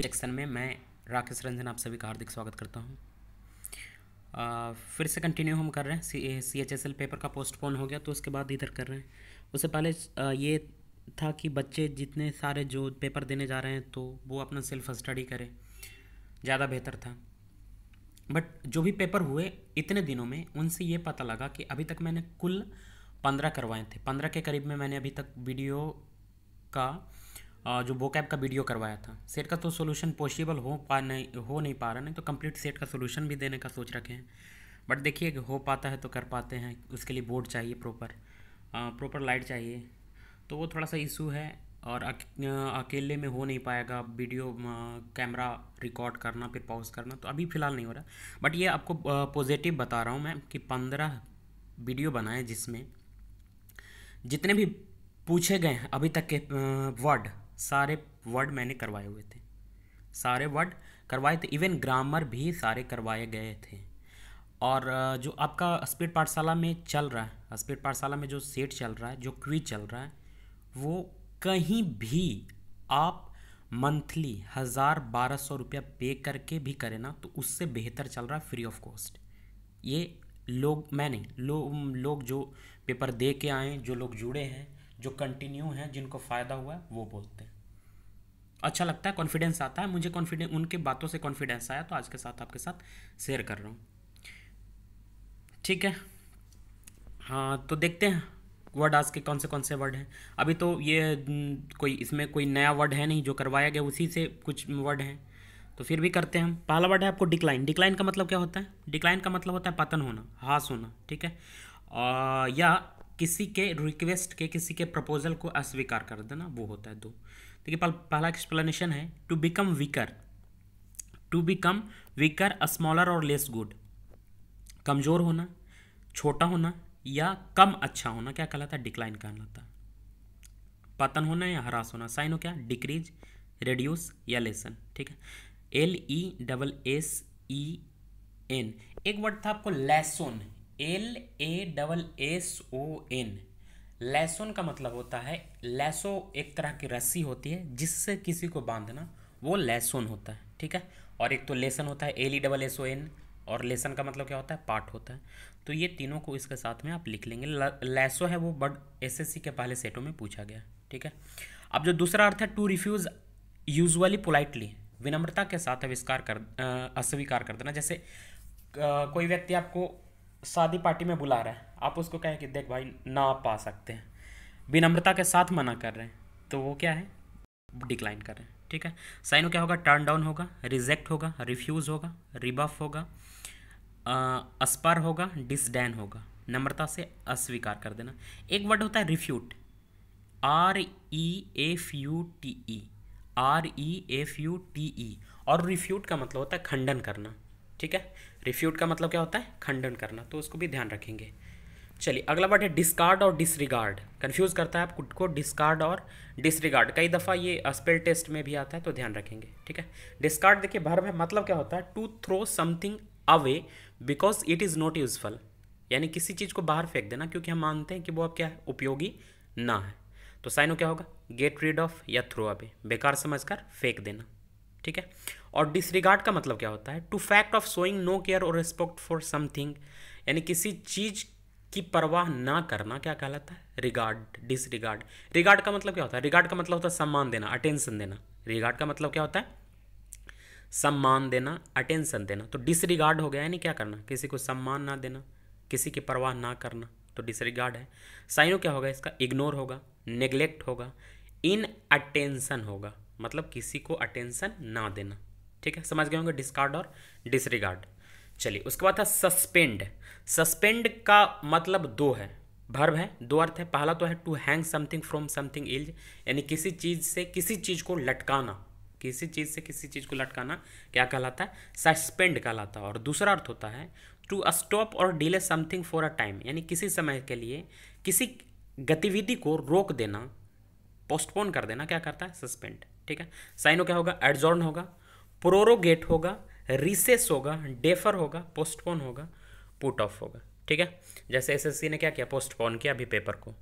section में मैं राकेश रंजन आप सभी का हार्दिक स्वागत करता हूँ आ, फिर से कंटिन्यू हम कर रहे हैं C C H S L paper का पोस्टपोन हो गया तो उसके बाद इधर कर रहे हैं उससे पहले ये था कि बच्चे जितने सारे जो पेपर देने जा रहे हैं तो वो अपना सेल्फ स्टडी करें ज़्यादा बेहतर था बट जो भी पेपर हुए इतने दिनों में उनसे ये पता लगा कि अभी तक मैंने कुल पंद्रह करवाए थे पंद्रह के करीब में मैंने अभी तक वीडियो का जो वोकैब का वीडियो करवाया था सेट का तो सोल्यूशन पॉसिबल हो पा नहीं हो नहीं पा रहा नहीं तो कंप्लीट सेट का सोल्यूशन भी देने का सोच रखे हैं बट देखिए हो पाता है तो कर पाते हैं उसके लिए बोर्ड चाहिए प्रॉपर प्रॉपर लाइट चाहिए तो वो थोड़ा सा इशू है और अकेले में हो नहीं पाएगा वीडियो कैमरा रिकॉर्ड करना फिर पॉज करना तो अभी फ़िलहाल नहीं हो रहा बट ये आपको पॉजिटिव बता रहा हूँ मैं कि पंद्रह वीडियो बनाए जिसमें जितने भी पूछे गए अभी तक के वर्ड सारे वर्ड मैंने करवाए हुए थे सारे वर्ड करवाए थे इवन ग्रामर भी सारे करवाए गए थे और जो आपका स्पीड पाठशाला में चल रहा है स्पीड पाठशाला में जो सेट चल रहा है जो क्विज चल रहा है वो कहीं भी आप मंथली हज़ार बारह सौ रुपया पे करके भी करें ना तो उससे बेहतर चल रहा है फ्री ऑफ कॉस्ट ये लोग मैं नहीं लोग लोग जो पेपर दे के आए जो लोग जुड़े हैं जो कंटिन्यू हैं जिनको फ़ायदा हुआ है वो बोलते हैं अच्छा लगता है कॉन्फिडेंस आता है मुझे कॉन्फिडेंस उनके बातों से कॉन्फिडेंस आया तो आज के साथ आपके साथ शेयर कर रहा हूँ ठीक है हाँ तो देखते हैं वर्ड आज के कौन से कौन से वर्ड हैं अभी तो ये कोई इसमें कोई नया वर्ड है नहीं जो करवाया गया उसी से कुछ वर्ड हैं तो फिर भी करते हैं हम पहला वर्ड है आपको डिक्लाइन डिक्लाइन का मतलब क्या होता है डिक्लाइन का मतलब होता है पतन होना हास होना ठीक है आ, या किसी के रिक्वेस्ट के किसी के प्रपोजल को अस्वीकार कर देना वो होता है दो देखिए पहला एक्सप्लेनेशन है to become weaker to become weaker smaller और लेस गुड कमज़ोर होना छोटा होना या कम अच्छा होना क्या कहलाता है डिक्लाइन कहलाता है पतन होना या हरास होना साइन हो क्या डिक्रीज रेड्यूस या लेसन ठीक है L E double S E N एक वर्ड था आपको lesson L A double S O N lesson का मतलब होता है लेसो एक तरह की रस्सी होती है जिससे किसी को बांधना वो लेसोन होता है ठीक है और एक तो लेसन होता है L E double S O N और लेसन का मतलब क्या होता है पार्ट होता है तो ये तीनों को इसके साथ में आप लिख लेंगे लेसो है वो एस एसएससी के पहले सेटों में पूछा गया ठीक है अब जो दूसरा अर्थ है टू रिफ्यूज़ यूजुअली पोलाइटली विनम्रता के साथ अविष्कार कर अस्वीकार कर देना जैसे कोई व्यक्ति आपको शादी पार्टी में बुला रहा है आप उसको कहें कि देख भाई ना आप आ सकते हैं विनम्रता के साथ मना कर रहे हैं तो वो क्या है डिक्लाइन कर रहे हैं ठीक है साइन क्या होगा टर्न डाउन होगा रिजेक्ट होगा रिफ्यूज़ होगा रिबफ होगा अस्पर होगा डिसडैन होगा नम्रता से अस्वीकार कर देना एक वर्ड होता है refute R E F U T E R E F U T E और रिफ्यूट का मतलब होता है खंडन करना ठीक है रिफ्यूट का मतलब क्या होता है खंडन करना तो उसको भी ध्यान रखेंगे चलिए अगला वर्ड है डिस्कार्ड और डिसरिगार्ड कन्फ्यूज़ करता है आप खुद को डिस्कार्ड और डिसरिगार्ड कई दफ़ा ये स्पेल टेस्ट में भी आता है तो ध्यान रखेंगे ठीक है डिस्कार्ड देखिए भर्व है मतलब क्या होता है to throw something away because it is not useful यानी किसी चीज़ को बाहर फेंक देना क्योंकि हम मानते हैं कि वो अब क्या है उपयोगी ना है तो साइनो क्या होगा गेट रीड ऑफ या थ्रो अवे बेकार समझ फेंक देना ठीक है और डिसरिगार्ड का मतलब क्या होता है to fact of showing no care और रिस्पेक्ट फॉर समथिंग यानी किसी चीज़ की परवाह ना करना क्या कहलाता है रिगार्ड डिसरिगार्ड रिगार्ड का मतलब क्या होता है रिगार्ड का मतलब होता है सम्मान देना अटेंशन देना रिगार्ड का मतलब क्या होता है सम्मान देना अटेंशन देना तो डिसरिगार्ड हो गया यानी क्या करना किसी को सम्मान ना देना किसी की परवाह ना करना तो डिसरिगार्ड है साइनो क्या होगा इसका इग्नोर होगा नेग्लेक्ट होगा इन अटेंशन होगा मतलब किसी को अटेंशन ना देना ठीक है समझ गए होंगे डिस्कार्ड और डिसरिगार्ड चलिए उसके बाद था सस्पेंड सस्पेंड का मतलब दो है भर्व है दो अर्थ है पहला तो है to hang something from something else यानी किसी चीज़ से किसी चीज़ को लटकाना किसी चीज़ से किसी चीज़ को लटकाना क्या कहलाता है सस्पेंड कहलाता है और दूसरा अर्थ होता है टू स्टॉप और delay something for a time यानी किसी समय के लिए किसी गतिविधि को रोक देना पोस्टपोन कर देना क्या करता है सस्पेंड ठीक है साइनो क्या होगा एडजॉर्न होगा प्रोरोगेट होगा रिसेस होगा डेफर होगा पोस्टपोन होगा पुट ऑफ होगा ठीक है जैसे एसएससी ने क्या किया पोस्टपोन किया अभी पेपर को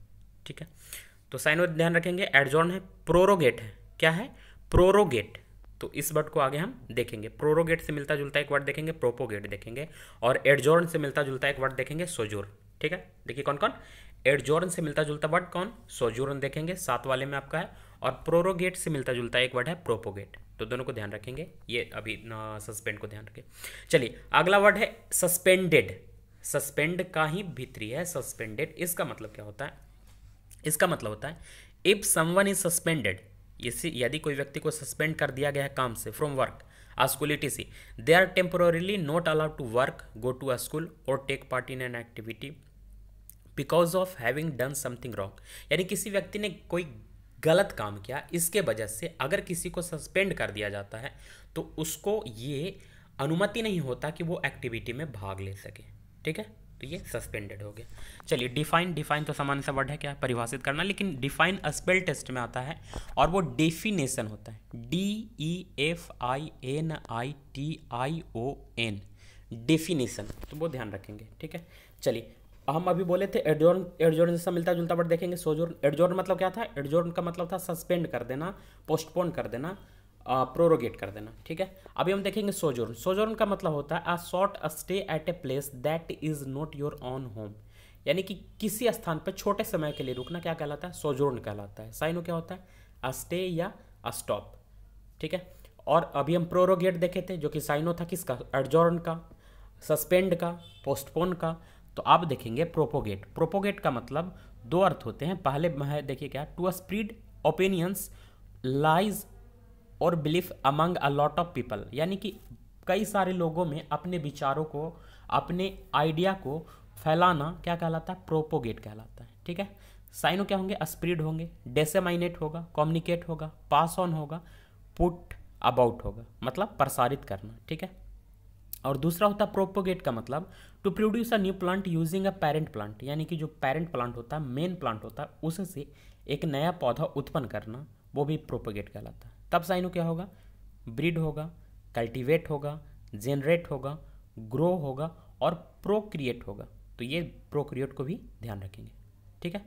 ठीक है तो साइनो ध्यान रखेंगे एडजॉर्न है प्रोरोगेट है क्या है प्रोरोगेट तो इस वर्ड को आगे हम देखेंगे प्रोरोगेट से मिलता जुलता एक वर्ड देखेंगे प्रोपोगेट देखेंगे और एडजॉर्न से मिलता जुलता एक वर्ड देखेंगे सोजोर ठीक है देखिए कौन कौन एडजोरन से मिलता जुलता वर्ड कौन सोजोरन देखेंगे सात वाले में आपका है और प्रोरोगेट से मिलता जुलता एक वर्ड है प्रोपोगेट तो दोनों को ध्यान रखेंगे ये अभी सस्पेंड को ध्यान रखें चलिए अगला वर्ड है सस्पेंडेड सस्पेंड का ही भीतरी है सस्पेंडेड इसका मतलब क्या होता है इसका मतलब होता है इफ समवन इज सस्पेंडेड यदि कोई व्यक्ति को सस्पेंड कर दिया गया है काम से फ्रॉम वर्क स्कूलिटी सी they are temporarily not allowed to work go to a school और take part in an activity because of having done something wrong यानी किसी व्यक्ति ने कोई गलत काम किया इसके वजह से अगर किसी को सस्पेंड कर दिया जाता है तो उसको ये अनुमति नहीं होता कि वो एक्टिविटी में भाग ले सके ठीक है तो ये सस्पेंडेड हो गया चलिए डिफाइन डिफाइन तो सामान्य सा वर्ड है क्या परिभाषित करना लेकिन डिफाइन स्पेल टेस्ट में आता है और वो डेफिनेशन होता है D E F I N I T I O N definition तो वो ध्यान रखेंगे ठीक है चलिए हम अभी बोले थे एडजोर्न एडजोर्न जैसा मिलता जुलता बट देखेंगे सोजोर्न एडजोर्न मतलब क्या था एडजोर्न का मतलब था सस्पेंड कर देना पोस्टपोन कर देना प्रोरोगेट कर देना ठीक है अभी हम देखेंगे सोजोर्न सोजोर्न का मतलब होता है a short stay at a place that is not your own home यानी कि किसी स्थान पर छोटे समय के लिए रुकना क्या कहलाता है सोजोर्न कहलाता है साइनो क्या होता है अ स्टे या अ स्टॉप ठीक है और अभी हम प्रोरोगेट देखे थे जो कि साइनो था किसका एडजोर्न का सस्पेंड का पोस्टपोन का तो आप देखेंगे प्रोपोगेट प्रोपोगेट का मतलब दो अर्थ होते हैं पहले है देखिए क्या टू स्प्रीड ओपिनियंस लाइज और belief among a lot of people यानी कि कई सारे लोगों में अपने विचारों को अपने आइडिया को फैलाना क्या कहलाता है प्रोपोगेट कहलाता है ठीक है साइनो क्या होंगे स्प्रीड होंगे डेसेमाइनेट होगा कम्युनिकेट होगा पास ऑन होगा पुट अबाउट होगा मतलब प्रसारित करना ठीक है और दूसरा होता है प्रोपोगेट का मतलब to produce a new plant using a parent plant यानी कि जो पेरेंट प्लांट होता है मेन प्लांट होता है उससे एक नया पौधा उत्पन्न करना वो भी प्रोपोगेट कहलाता है तब साइनो क्या होगा ब्रिड होगा कल्टिवेट होगा जेनरेट होगा ग्रो होगा और प्रोक्रिएट होगा तो ये प्रोक्रिएट को भी ध्यान रखेंगे ठीक है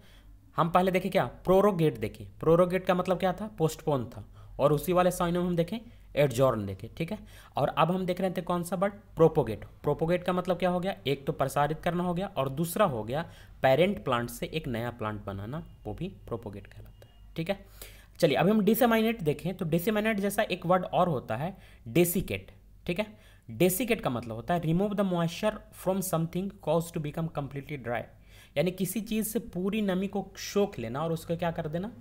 हम पहले देखें क्या प्रोरोगेट देखें प्रोरोगेट का मतलब क्या था पोस्टपोन था और उसी वाले साइनो में हम देखें एडजॉर्न देखे ठीक है और अब हम देख रहे थे कौन सा वर्ड प्रोपोगेट प्रोपोगेट का मतलब क्या हो गया एक तो प्रसारित करना हो गया और दूसरा हो गया पेरेंट प्लांट से एक नया प्लांट बनाना वो भी प्रोपोगेट कहलाता है ठीक है चलिए अभी हम डिसेमाइनेट देखें तो डिसेमाइनेट जैसा एक वर्ड और होता है डेसिकेट ठीक है डेसिकेट का मतलब होता है remove the moisture from something cause to become completely dry यानी किसी चीज़ से पूरी नमी को शोख लेना और उसका क्या कर देना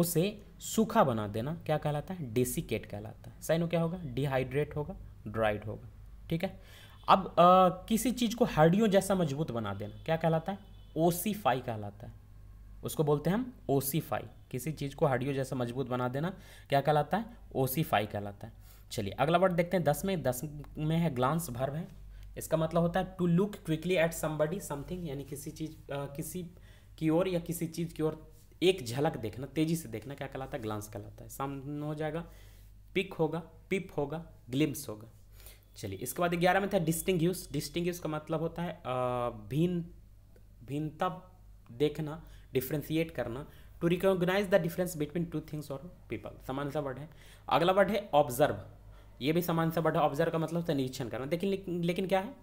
उसे सूखा बना देना क्या कहलाता है डेसिकेट कहलाता है साइनो क्या होगा डिहाइड्रेट होगा ड्राइड होगा ठीक है अब आ, किसी चीज़ को हड्डियों जैसा मजबूत बना देना क्या कहलाता है ओसीफाई कहलाता है उसको बोलते हैं हम ओसीफाई किसी चीज़ को हड्डियों जैसा मजबूत बना देना क्या कहलाता है ओसीफाई कहलाता है चलिए अगला वर्ड देखते हैं दस में दस में है ग्लांस भर्व है इसका मतलब होता है to look quickly at somebody something यानी किसी चीज़ किसी की ओर या किसी चीज़ की ओर एक झलक देखना तेजी से देखना क्या कहलाता है ग्लांस कहलाता है सामने हो जाएगा पिक होगा पिप होगा ग्लिम्स होगा चलिए इसके बाद ग्यारह में था डिस्टिंग यूज डिस्टिंग यूज का मतलब होता है भिन्न भिन्नता देखना डिफ्रेंशिएट करना to recognise the difference between two things और पीपल समान सा वर्ड है अगला वर्ड है ऑब्जर्व ये भी समान सा वर्ड है ऑब्जर्व का मतलब होता है निरीक्षण करना लेकिन लेकिन क्या है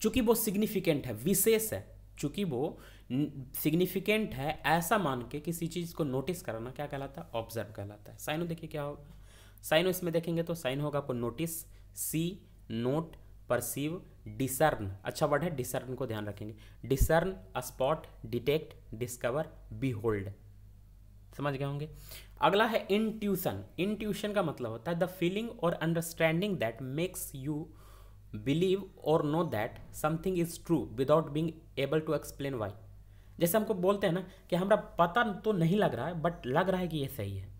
चूंकि वो सिग्निफिकेंट है विशेष है चूँकि वो सिग्निफिकेंट है ऐसा मान के किसी चीज़ को नोटिस कराना क्या कहलाता है ऑब्जर्व कहलाता है साइनो देखिए क्या होगा साइनो इसमें देखेंगे तो साइन होगा आपको notice see note perceive discern अच्छा वर्ड है डिसर्न को ध्यान रखेंगे discern spot detect discover behold समझ गए होंगे अगला है इंट्यूशन इंट्यूशन का मतलब होता है द फीलिंग और understanding that makes you believe और know that something is true without being able to explain why जैसे हमको बोलते हैं ना कि हमारा पता तो नहीं लग रहा है बट लग रहा है कि ये सही है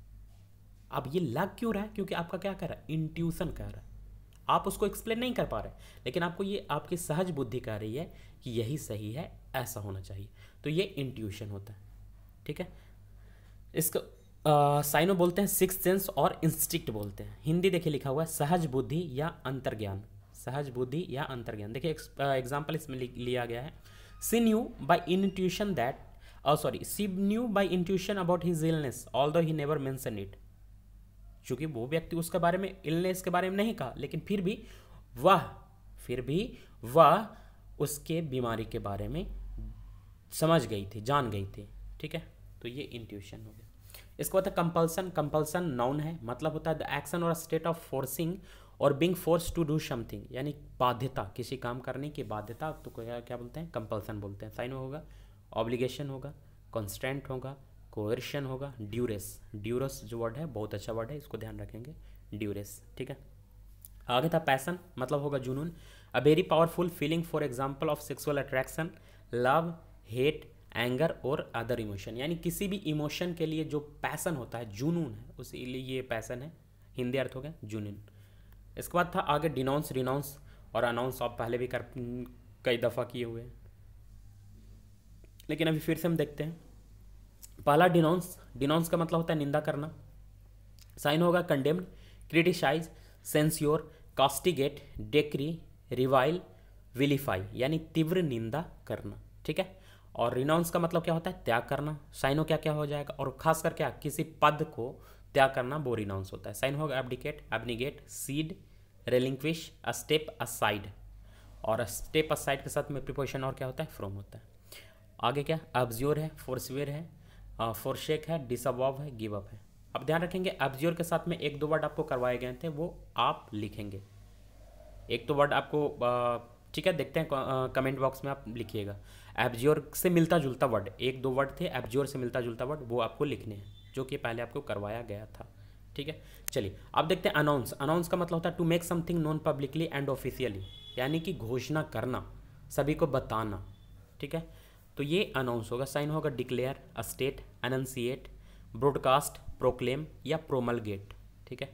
अब ये लग क्यों रहा है क्योंकि आपका क्या कर रहा है इंट्यूशन कर रहा है आप उसको एक्सप्लेन नहीं कर पा रहे लेकिन आपको ये आपकी सहज बुद्धि कह रही है कि यही सही है ऐसा होना चाहिए तो ये इंट्यूशन होता है ठीक है इसको साइनो बोलते हैं सिक्स सेंस और इंस्टिक्ट बोलते हैं हिंदी देखिए लिखा हुआ है सहज बुद्धि या अंतर्ज्ञान सहज बुद्धि या अंतर्ज्ञान देखिए एग्जाम्पल uh, इसमें लिया गया है she knew by intuition that sorry she knew by intuition about his illness although he never मैंसन it चूंकि वो व्यक्ति उसके बारे में इलनेस के बारे में नहीं कहा लेकिन फिर भी वह फिर भी वह उसके बीमारी के बारे में समझ गई थी जान गई थी ठीक है तो ये इंट्यूशन हो गया इसके बाद कंपल्सन कंपल्सन नाउन है मतलब होता है द एक्शन और स्टेट ऑफ फोर्सिंग और being force to do something यानी बाध्यता किसी काम करने की बाध्यता तो क्या क्या बोलते हैं कंपल्सन बोलते हैं साइन होगा ऑब्लिगेशन होगा कॉन्स्टेंट होगा कोर्शन होगा ड्यूरेस ड्यूरस जो वर्ड है बहुत अच्छा वर्ड है इसको ध्यान रखेंगे ड्यूरेस ठीक है आगे था पैसन मतलब होगा जुनून a very powerful feeling for example of sexual attraction love hate anger और अदर इमोशन यानी किसी भी इमोशन के लिए जो पैसन होता है जुनून है उसी लिए ये पैसन है हिंदी अर्थ हो गया जुनून इसके बाद था आगे डिनाउंस रिनाउंस और अनाउंस आप पहले भी कर कई दफ़ा किए हुए लेकिन अभी फिर से हम देखते हैं पहला डिनाउंस डिनाउंस का मतलब होता है निंदा करना साइन होगा condemn criticise censure castigate decry revile vilify यानी तीव्र निंदा करना ठीक है और रिनाउंस का मतलब क्या होता है त्याग करना साइनो क्या क्या हो जाएगा और खास करके किसी पद को त्याग करना वो रिनाउंस होता है साइन होगा abdicate abnegate cede relinquish a step aside और स्टेप असाइड के साथ में प्रिपोजिशन और क्या होता है फ्रॉम होता है आगे क्या अब्ज्योर है फोर्सवेयर है फोरशेक है डिसअबॉव है गिव अप है अब ध्यान रखेंगे अब्ज्योर के साथ में एक दो वर्ड आपको करवाए गए थे वो आप लिखेंगे एक तो वर्ड आपको ठीक है देखते हैं कमेंट बॉक्स में आप लिखिएगा एब्ज्योर से मिलता जुलता वर्ड एक दो वर्ड थे एब्ज्योर से मिलता जुलता वर्ड वो आपको लिखने हैं जो कि पहले आपको करवाया गया था ठीक है चलिए अब देखते हैं अनाउंस अनाउंस का मतलब होता है to make something known publicly and officially यानी कि घोषणा करना सभी को बताना ठीक है तो ये अनाउंस होगा साइन होगा declare state enunciate broadcast proclaim या प्रोमलगेट ठीक है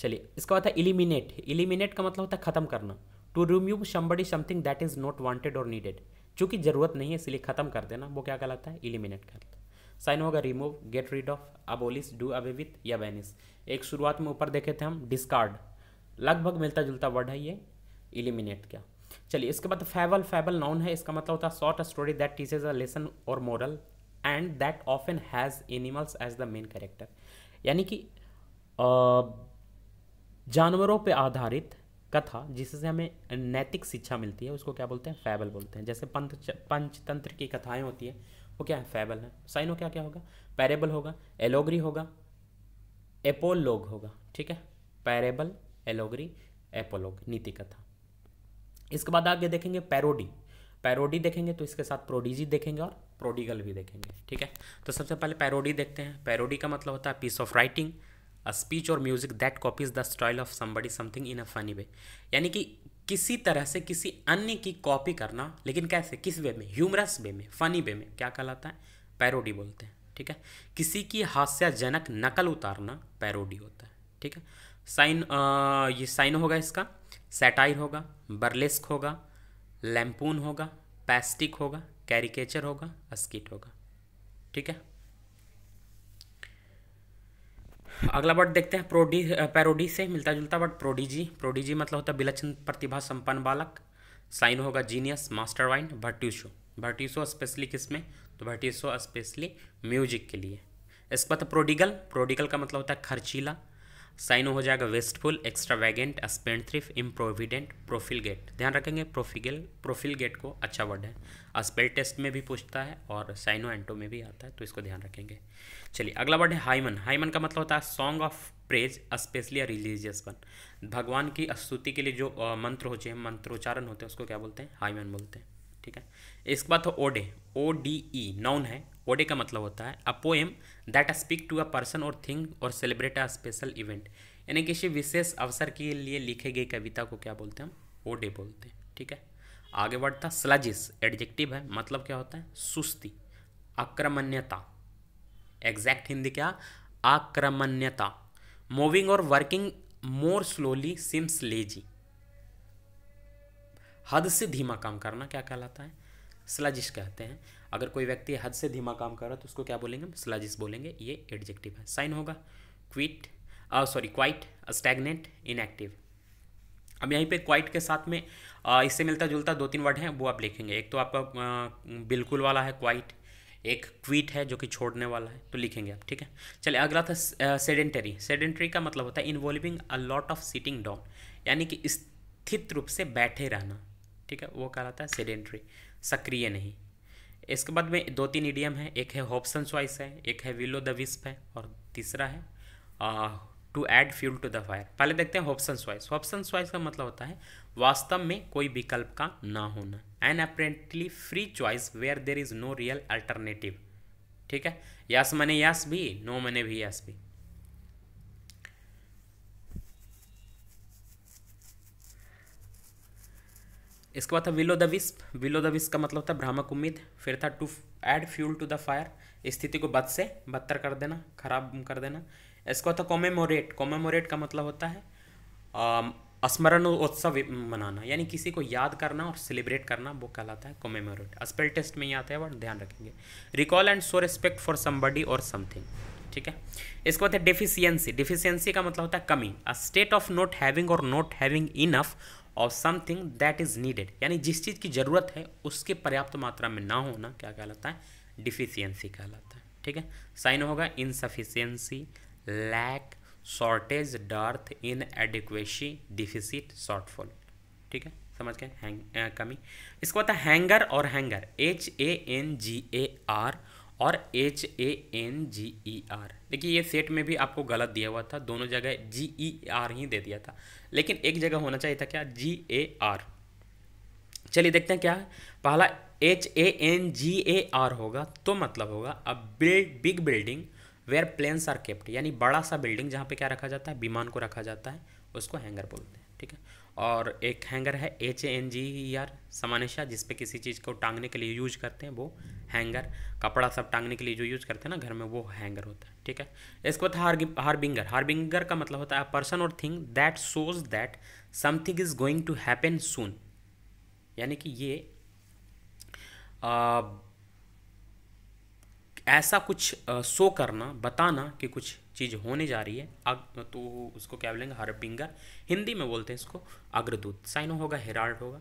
चलिए इसका होता है इलिमिनेट इलिमिनेट का मतलब होता है ख़त्म करना to remove somebody something that is not wanted और नीडेड चूंकि ज़रूरत नहीं है इसलिए ख़त्म कर देना वो क्या कहलाता है इलिमिनेट कहलाता है साइन होगा remove get rid of abolish do away with या बैनिस एक शुरुआत में ऊपर देखे थे हम डिस्कार्ड लगभग मिलता जुलता वर्ड है ये इलिमिनेट क्या चलिए इसके बाद फेबल फैबल नाउन है इसका मतलब होता है short story that teaches a lesson और moral and that often has animals as the main character यानी कि जानवरों पे आधारित कथा जिससे हमें नैतिक शिक्षा मिलती है उसको क्या बोलते हैं फैबल बोलते हैं जैसे पंच पंचतंत्र की कथाएं होती है वो क्या है फैबल है साइनो क्या क्या होगा पैरेबल होगा एलोग्री होगा एपोलोग होगा ठीक है पैरेबल एलोग्री एपोलोग नीति कथा इसके बाद आगे देखेंगे पैरोडी पैरोडी देखेंगे तो इसके साथ प्रोडीजी देखेंगे और प्रोडिगल भी देखेंगे ठीक है तो सबसे पहले पैरोडी देखते हैं पैरोडी का मतलब होता है piece of writing a speech और music that copies the style of somebody something in a funny way यानी कि किसी तरह से किसी अन्य की कॉपी करना लेकिन कैसे किस वे में ह्यूमरस वे में फनी वे में क्या कहलाता है पैरोडी बोलते हैं ठीक है किसी की हास्यजनक नकल उतारना पैरोडी होता है ठीक है साइन ये साइन होगा इसका सेटाइर होगा बर्लेस्क होगा लैम्पून होगा पैस्टिक होगा कैरिकेचर होगा अस्किट होगा ठीक है अगला वर्ड देखते हैं प्रोडी पैरोडी से मिलता जुलता वर्ड प्रोडीजी प्रोडीजी मतलब होता है विलक्षण प्रतिभा संपन्न बालक साइन होगा genius master wine virtuoso virtuoso specially किस में तो भर्ट्यूशो स्पेशली म्यूजिक के लिए इसके बाद प्रोडिगल प्रोडिगल का मतलब होता है खर्चीला साइनो हो जाएगा वेस्टफुल इम प्रोविडेंट इम्प्रोविडेंट गेट ध्यान रखेंगे प्रोफिगल प्रोफिल गेट को अच्छा वर्ड है अस्पेल टेस्ट में भी पूछता है और साइनो एंटो में भी आता है तो इसको ध्यान रखेंगे चलिए अगला वर्ड है हाइमन हाइमन का मतलब होता है song of praise specially religious one भगवान की स्तुति के लिए जो मंत्र होते हैं मंत्रोच्चारण होते हैं उसको क्या बोलते हैं हाइमन बोलते हैं ठीक है इसके बाद ओडे ओ डी ई नाउन है ओडे का मतलब होता है a poem that speak to a person और थिंग और सेलिब्रेट अ स्पेशल इवेंट यानी किसी विशेष अवसर के लिए लिखे गए कविता को क्या बोलते हैं हम ओडे बोलते हैं ठीक है आगे बढ़ता स्लजिस एडजेक्टिव है मतलब क्या होता है सुस्ती आक्रमण्यता एग्जैक्ट हिंदी क्या आक्रमण्यता मूविंग और working more slowly seems lazy हद से धीमा काम करना क्या कहलाता है स्लजिश कहते हैं अगर कोई व्यक्ति हद से धीमा काम कर रहा है तो उसको क्या बोलेंगे हम स्लजिश बोलेंगे ये एडजेक्टिव है साइन होगा quit sorry quite stagnant inactive अब यहीं पे क्वाइट के साथ में आ, uh, इससे मिलता जुलता दो तीन वर्ड हैं वो आप लिखेंगे एक तो आपका uh, बिल्कुल वाला है क्वाइट एक क्विट है जो कि छोड़ने वाला है तो लिखेंगे आप ठीक है चलिए अगला था सेडेंटरी uh, सेडेंटरी का मतलब होता है involving a lot of sitting down यानी कि स्थित रूप से बैठे रहना ठीक है वो कहलाता है सेडेंट्री सक्रिय नहीं इसके बाद में दो तीन इडियम है एक है होप्सन च्वाइस है एक है विलो द विस्प है और तीसरा है to add fuel to the fire पहले देखते हैं होप्सन चॉइस होप्सन चॉइस का मतलब होता है वास्तव में कोई विकल्प का ना होना and apparently free choice where there is no real alternative ठीक है यस मने यस भी नो मने भी यस भी इसके बाद था will o' the wisp will o' the wisp का मतलब था भ्रामक उम्मीद फिर था to add fuel to the fire स्थिति को बद से बदतर कर देना खराब कर देना इसके बाद था कॉमेमोरेट कॉमेमोरेट का मतलब होता है स्मरण उत्सव मनाना यानी किसी को याद करना और सेलिब्रेट करना वो कहलाता है कॉमेमोरेट स्पेल टेस्ट में ही आता है और ध्यान रखेंगे recall and so respect for somebody और समथिंग ठीक है इसके बाद है डिफिशियंसी डिफिशियंसी का मतलब होता है कमी a state of not having और नॉट हैविंग इनफ और समथिंग दैट इज़ नीडेड यानी जिस चीज़ की ज़रूरत है उसके पर्याप्त मात्रा में ना होना क्या कहलाता है डिफिशियंसी कहलाता है ठीक है साइन होगा insufficiency lack shortage dearth inadequacy deficit shortfall ठीक है समझ गए हैं कमी इसको होता है हैंगर और hanger H A N G A R और H A N G E R देखिए ये सेट में भी आपको गलत दिया हुआ था दोनों जगह जी ई आर ही दे दिया था लेकिन एक जगह होना चाहिए था क्या जी ए आर चलिए देखते हैं क्या है पहला H A N G A R होगा तो मतलब होगा a big building where planes are kept यानी बड़ा सा बिल्डिंग जहाँ पे क्या रखा जाता है विमान को रखा जाता है उसको हैंगर बोलते हैं ठीक है और एक हैंगर है H A N G E e R सामान्य शाह जिसपे किसी चीज़ को टांगने के लिए यूज करते हैं वो हैंगर कपड़ा सब टांगने के लिए जो यूज करते हैं ना घर में वो हैंगर होता है ठीक है इसके बाद हार हारबिंगर हारबिंगर का मतलब होता है पर्सन और thing that shows that something is going to happen soon यानी कि ये आ, ऐसा कुछ शो करना बताना कि कुछ चीज़ होने जा रही है अग तो उसको क्या बोलेंगे हरपिंगा हिंदी में बोलते हैं इसको अग्रदूत साइन होगा हेराल्ड होगा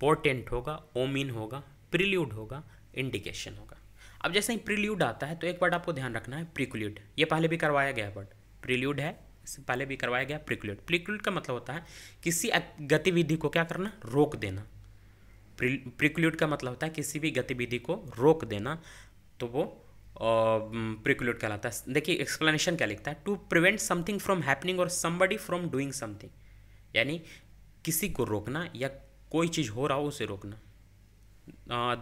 पोर्टेंट होगा ओमिन होगा प्रिल्यूड होगा इंडिकेशन होगा अब जैसे ही प्रिल्यूड आता है तो एक वर्ड आपको ध्यान रखना है प्रिक्ल्यूड ये पहले भी करवाया गया वर्ड प्रिल्यूड है इससे पहले भी करवाया गया प्रिक्ल्यूड प्रिक्ल्यूड का मतलब होता है किसी गतिविधि को क्या करना रोक देना प्रिक्ल्यूड का मतलब होता है किसी भी गतिविधि को रोक देना तो वो प्रिक्लूड कहलाता है देखिए एक्सप्लेनेशन क्या लिखता है to prevent something from happening और समबडी फ्रॉम डूइंग समथिंग यानी किसी को रोकना या कोई चीज़ हो रहा हो उसे रोकना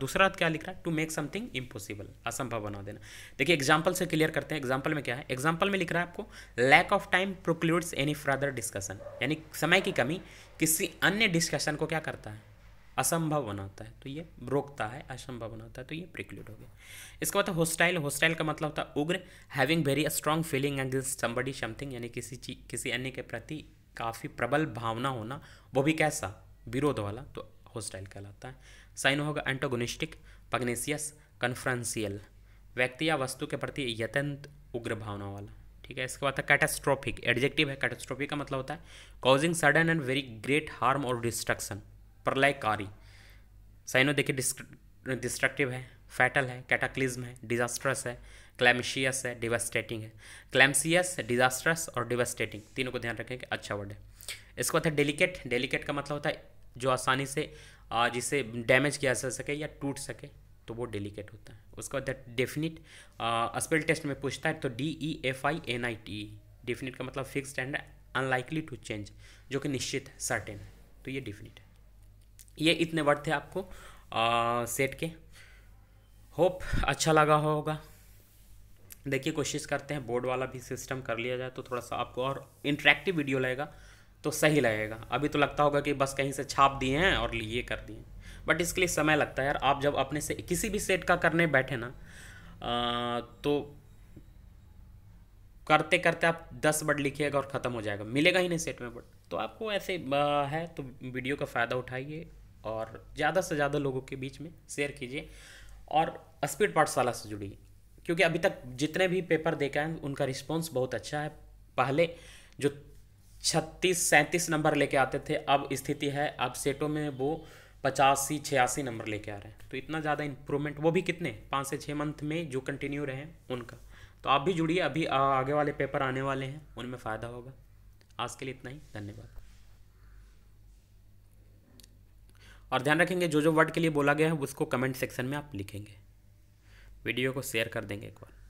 दूसरा क्या लिख रहा है टू मेक समथिंग इम्पॉसिबल असंभव बना देना देखिए एग्जाम्पल से क्लियर करते हैं एग्जाम्पल में क्या है एग्जाम्पल में लिख रहा है आपको lack of time precludes any further discussion यानी समय की कमी किसी अन्य डिस्कशन को क्या करता है असंभव बनाता है तो ये रोकता है असंभव बनाता है तो ये प्रिक्लूड हो गया इसके बाद होस्टाइल होस्टाइल का मतलब होता है उग्र having very strong feeling against somebody something यानी किसी चीज किसी अन्य के प्रति काफ़ी प्रबल भावना होना वो भी कैसा विरोध वाला तो होस्टाइल कहलाता है साइन होगा एंटोगोनिस्टिक पग्नेसियस कन्फ्रेंसियल व्यक्ति या वस्तु के प्रति यतंत उग्र भावना वाला ठीक है इसके बाद है कैटास्ट्रॉफिक एडजेक्टिव है कैटेस्ट्रोफिक का मतलब होता है causing sudden and very great harm और डिस्ट्रक्शन प्रलयकारी साइनो देखिए डिस्ट्रक्टिव है फैटल है कैटाक्लिज्म है डिजास्ट्रस है क्लैमशियस है डिवेस्टेटिंग है क्लैमसियस डिजास्ट्रस और डिवेस्टेटिंग तीनों को ध्यान रखें कि अच्छा वर्ड है इसके बाद है डेलीकेट डेलीकेट का मतलब होता है जो आसानी से जिसे डैमेज किया जा सके या टूट सके तो वो डेलीकेट होता है उसके बाद डेफिनिट स्पेल टेस्ट में पूछता है तो D E F I N I T definite का मतलब fixed and unlikely to change जो कि निश्चित सर्टेन है तो ये डेफिनिट है ये इतने वर्ड थे आपको आ, सेट के होप अच्छा लगा होगा देखिए कोशिश करते हैं बोर्ड वाला भी सिस्टम कर लिया जाए तो थोड़ा सा आपको और इंटरेक्टिव वीडियो लगेगा तो सही लगेगा अभी तो लगता होगा कि बस कहीं से छाप दिए हैं और लिए कर दिए बट इसके लिए समय लगता है यार आप जब अपने से किसी भी सेट का करने बैठे ना आ, तो करते करते आप दस वर्ड लिखिएगा और ख़त्म हो जाएगा मिलेगा ही नहीं सेट में बट तो आपको ऐसे है तो वीडियो का फ़ायदा उठाइए और ज़्यादा से ज़्यादा लोगों के बीच में शेयर कीजिए और स्पीड पाठशाला से जुड़िए क्योंकि अभी तक जितने भी पेपर देखा है उनका रिस्पॉन्स बहुत अच्छा है पहले जो छत्तीस सैंतीस नंबर लेके आते थे अब स्थिति है अब सेटों में वो पचासी छियासी नंबर लेके आ रहे हैं तो इतना ज़्यादा इम्प्रूवमेंट वो भी कितने पाँच से छः मंथ में जो कंटिन्यू रहे उनका तो आप भी जुड़िए अभी आगे वाले पेपर आने वाले हैं उनमें फ़ायदा होगा आज के लिए इतना ही धन्यवाद और ध्यान रखेंगे जो जो वर्ड के लिए बोला गया है उसको कमेंट सेक्शन में आप लिखेंगे वीडियो को शेयर कर देंगे एक बार